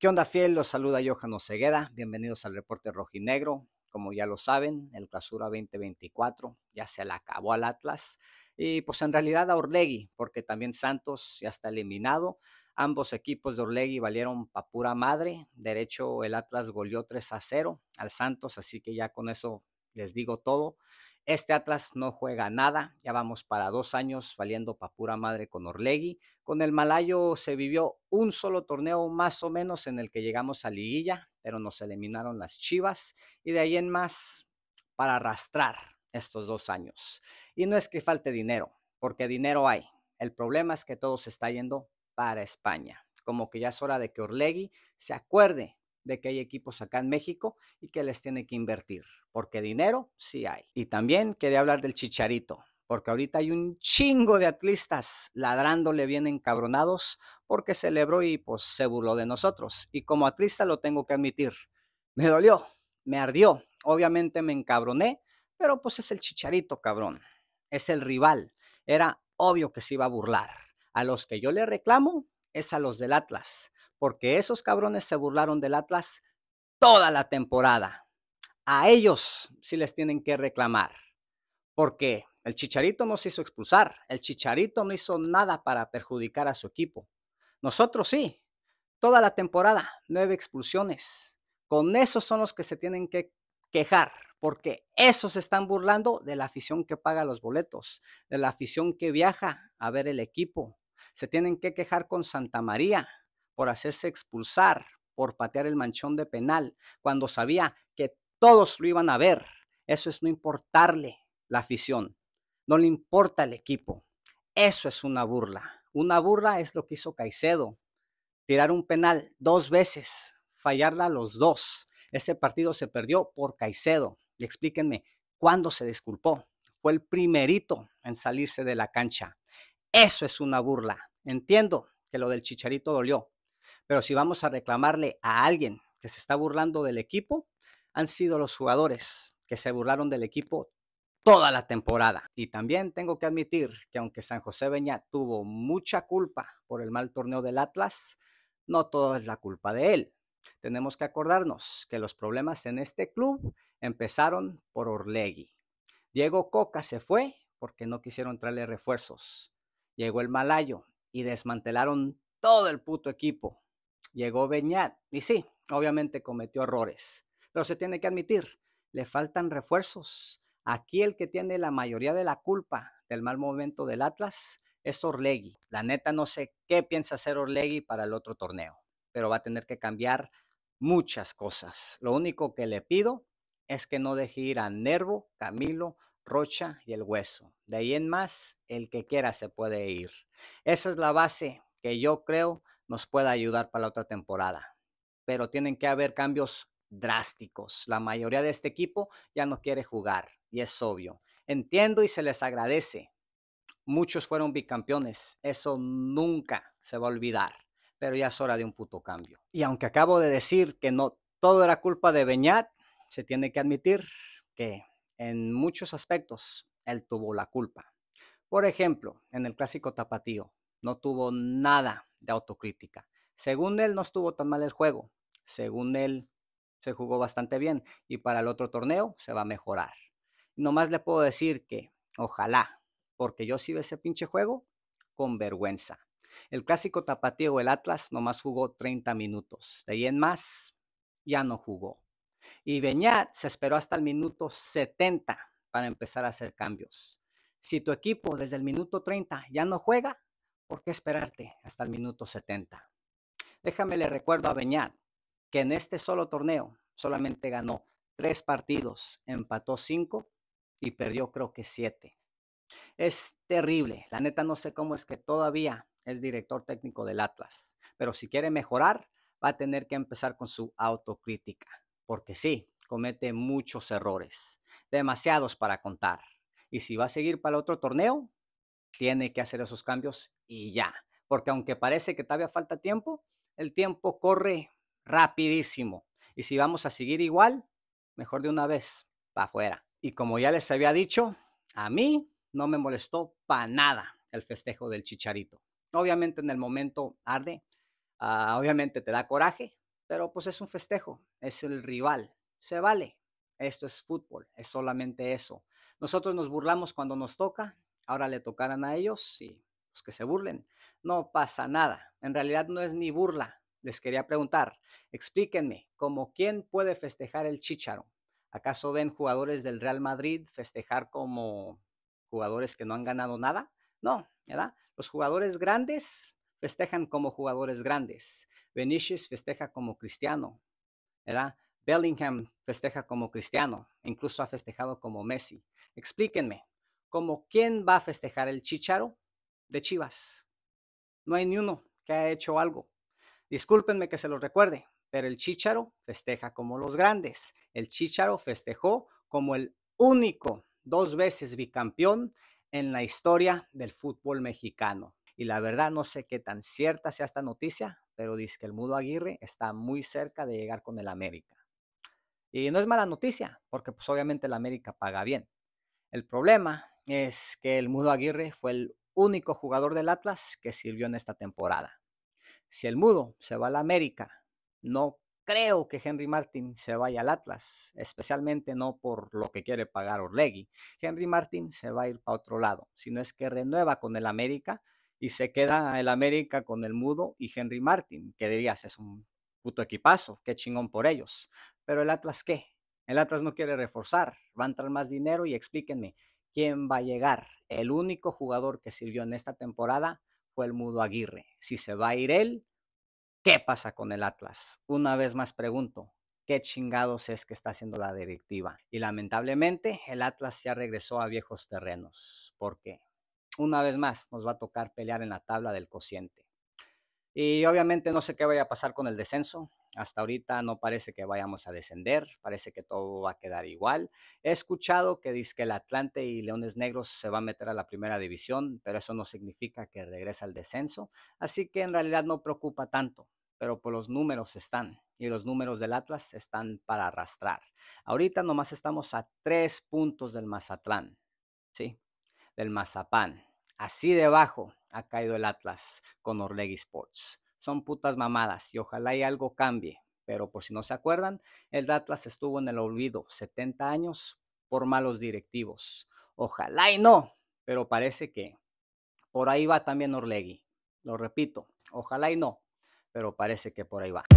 ¿Qué onda, fiel? Los saluda Johan Osegueda. Bienvenidos al reporte rojinegro. Como ya lo saben, el Clausura 2024 ya se le acabó al Atlas. Y pues en realidad a Orlegui, porque también Santos ya está eliminado. Ambos equipos de Orlegui valieron pa' pura madre. Derecho, el Atlas goleó 3 a 0 al Santos, así que ya con eso les digo todo. Este Atlas no juega nada, ya vamos para dos años valiendo pa' pura madre con Orlegui. Con el Malayo se vivió un solo torneo más o menos en el que llegamos a liguilla, pero nos eliminaron las Chivas y de ahí en más para arrastrar estos dos años. Y no es que falte dinero, porque dinero hay. El problema es que todo se está yendo para España. Como que ya es hora de que Orlegui se acuerde de que hay equipos acá en México y que les tiene que invertir, porque dinero sí hay. Y también quería hablar del chicharito, porque ahorita hay un chingo de atlistas ladrándole bien encabronados porque celebró y pues se burló de nosotros. Y como atlista lo tengo que admitir, me dolió, me ardió, obviamente me encabroné, pero pues es el chicharito, cabrón, es el rival, era obvio que se iba a burlar. A los que yo le reclamo es a los del Atlas porque esos cabrones se burlaron del Atlas toda la temporada. A ellos sí les tienen que reclamar, porque el Chicharito no se hizo expulsar, el Chicharito no hizo nada para perjudicar a su equipo. Nosotros sí, toda la temporada, nueve expulsiones. Con esos son los que se tienen que quejar, porque esos están burlando de la afición que paga los boletos, de la afición que viaja a ver el equipo. Se tienen que quejar con Santa María, por hacerse expulsar, por patear el manchón de penal, cuando sabía que todos lo iban a ver. Eso es no importarle la afición, no le importa el equipo. Eso es una burla. Una burla es lo que hizo Caicedo, tirar un penal dos veces, fallarla los dos. Ese partido se perdió por Caicedo. Y explíquenme, ¿cuándo se disculpó? Fue el primerito en salirse de la cancha. Eso es una burla. Entiendo que lo del chicharito dolió, pero si vamos a reclamarle a alguien que se está burlando del equipo, han sido los jugadores que se burlaron del equipo toda la temporada. Y también tengo que admitir que aunque San José Beña tuvo mucha culpa por el mal torneo del Atlas, no todo es la culpa de él. Tenemos que acordarnos que los problemas en este club empezaron por Orlegui. Diego Coca se fue porque no quisieron traerle refuerzos. Llegó el Malayo y desmantelaron todo el puto equipo llegó Beñat y sí, obviamente cometió errores, pero se tiene que admitir, le faltan refuerzos. Aquí el que tiene la mayoría de la culpa del mal momento del Atlas es Orlegui. La neta no sé qué piensa hacer Orlegui para el otro torneo, pero va a tener que cambiar muchas cosas. Lo único que le pido es que no deje ir a Nervo, Camilo, Rocha y el Hueso. De ahí en más, el que quiera se puede ir. Esa es la base que yo creo nos pueda ayudar para la otra temporada. Pero tienen que haber cambios drásticos. La mayoría de este equipo ya no quiere jugar y es obvio. Entiendo y se les agradece. Muchos fueron bicampeones. Eso nunca se va a olvidar. Pero ya es hora de un puto cambio. Y aunque acabo de decir que no todo era culpa de Beñat, se tiene que admitir que en muchos aspectos él tuvo la culpa. Por ejemplo, en el clásico tapatío, no tuvo nada de autocrítica. Según él, no estuvo tan mal el juego. Según él, se jugó bastante bien y para el otro torneo se va a mejorar. Nomás le puedo decir que ojalá, porque yo sí ese pinche juego con vergüenza. El clásico tapatío el Atlas nomás jugó 30 minutos. De ahí en más, ya no jugó. Y Beñat se esperó hasta el minuto 70 para empezar a hacer cambios. Si tu equipo desde el minuto 30 ya no juega, ¿Por qué esperarte hasta el minuto 70? Déjame le recuerdo a Beñat que en este solo torneo solamente ganó tres partidos, empató cinco y perdió creo que siete. Es terrible, la neta no sé cómo es que todavía es director técnico del Atlas, pero si quiere mejorar va a tener que empezar con su autocrítica, porque sí, comete muchos errores, demasiados para contar. Y si va a seguir para otro torneo, tiene que hacer esos cambios y ya. Porque aunque parece que todavía falta tiempo, el tiempo corre rapidísimo. Y si vamos a seguir igual, mejor de una vez, para afuera. Y como ya les había dicho, a mí no me molestó para nada el festejo del chicharito. Obviamente en el momento arde, ah, obviamente te da coraje, pero pues es un festejo, es el rival, se vale. Esto es fútbol, es solamente eso. Nosotros nos burlamos cuando nos toca ahora le tocaran a ellos y los pues, que se burlen. No pasa nada. En realidad no es ni burla. Les quería preguntar, explíquenme, ¿cómo quién puede festejar el chicharo? ¿Acaso ven jugadores del Real Madrid festejar como jugadores que no han ganado nada? No, ¿verdad? Los jugadores grandes festejan como jugadores grandes. Vinicius festeja como cristiano, ¿verdad? Bellingham festeja como cristiano, incluso ha festejado como Messi. Explíquenme, como quién va a festejar el chicharo de Chivas. No hay ni uno que haya hecho algo. Discúlpenme que se lo recuerde, pero el chicharo festeja como los grandes. El chicharo festejó como el único dos veces bicampeón en la historia del fútbol mexicano. Y la verdad no sé qué tan cierta sea esta noticia, pero dice que el Mudo Aguirre está muy cerca de llegar con el América. Y no es mala noticia, porque pues obviamente el América paga bien. El problema es que el Mudo Aguirre fue el único jugador del Atlas que sirvió en esta temporada. Si el Mudo se va al América, no creo que Henry Martin se vaya al Atlas, especialmente no por lo que quiere pagar Orlegi. Henry Martin se va a ir para otro lado, si no es que renueva con el América y se queda el América con el Mudo y Henry Martin, que dirías es un puto equipazo, qué chingón por ellos. Pero el Atlas qué? El Atlas no quiere reforzar, va a entrar más dinero y explíquenme quién va a llegar. El único jugador que sirvió en esta temporada fue el Mudo Aguirre. Si se va a ir él, ¿qué pasa con el Atlas? Una vez más pregunto, ¿qué chingados es que está haciendo la directiva? Y lamentablemente el Atlas ya regresó a viejos terrenos, porque una vez más nos va a tocar pelear en la tabla del cociente. Y obviamente no sé qué vaya a pasar con el descenso. Hasta ahorita no parece que vayamos a descender, parece que todo va a quedar igual. He escuchado que dice que el Atlante y Leones Negros se va a meter a la primera división, pero eso no significa que regrese al descenso, así que en realidad no preocupa tanto, pero por pues los números están y los números del Atlas están para arrastrar. Ahorita nomás estamos a tres puntos del Mazatlán, ¿sí? Del Mazapán. Así debajo ha caído el Atlas con Orlegi Sports son putas mamadas y ojalá y algo cambie. Pero por si no se acuerdan, el Datlas estuvo en el olvido 70 años por malos directivos. Ojalá y no, pero parece que por ahí va también Orlegui. Lo repito, ojalá y no, pero parece que por ahí va.